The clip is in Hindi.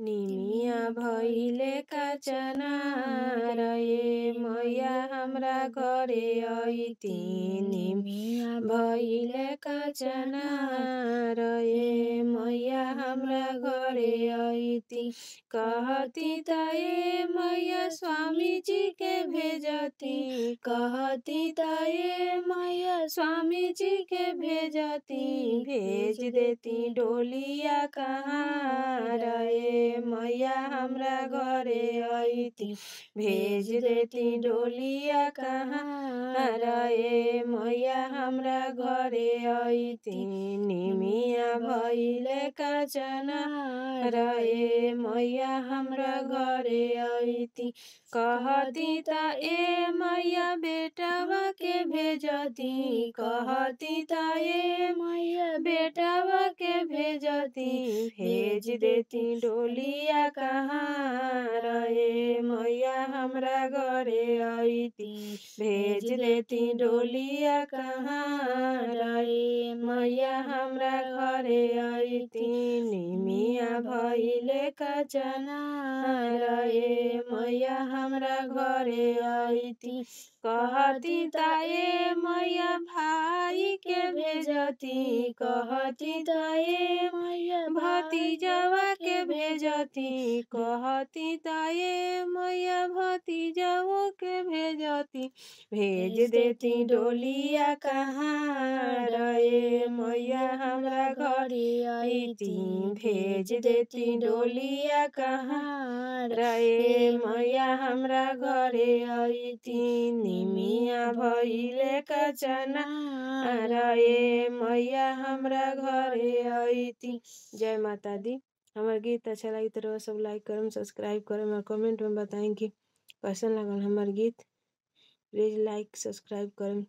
निमिया भैले काचना रहे मैया हमरा घरे अति निमिया भैले काचना रहे मैया हमरा घरे अति कहती तए मैया स्वामी जी के भेजा जाती कहती ताए माया स्वामी जी के भेजती भेज देती डोलिया कहाँ रे मैया हमरा घरे आईती भेज देती डोलिया कहाँ रे मैया हमरा घरे आईती निमिया भैले का जना रे मैया हमरा घरे आईती कहती ता ए मैया बेटा के भेजती कहती ताए मैया बेटा के भेजती हे भेज देती डोलिया कहाँ रहे मैया हमरा घरे आईती भेज देती डोलिया कहाँ रहे मैया हमरा घरे आईती निमिया भैले जना रहे मैया हमरा घरे आईती कहती ताए मैया भाई के भेजती कहती ताए मैया भतीजा भेजती कहती ताए मैया जाओ के भेजती भेज देती डोलिया कहाँ रहे मैया हमरा घरी आईती भेज देती डोलिया कहाँ रहे मैया हमरा घरे आईती निमिया भैले कचना रे मैया हमरा घरे आईती जय माता दी हमार गीत अच्छा लगे तो सब लाइक करम सब्सक्राइब करें और कमेंट में बताईं कि पसंद लागल तो हमार गीत प्लीज लाइक सब्सक्राइब करम।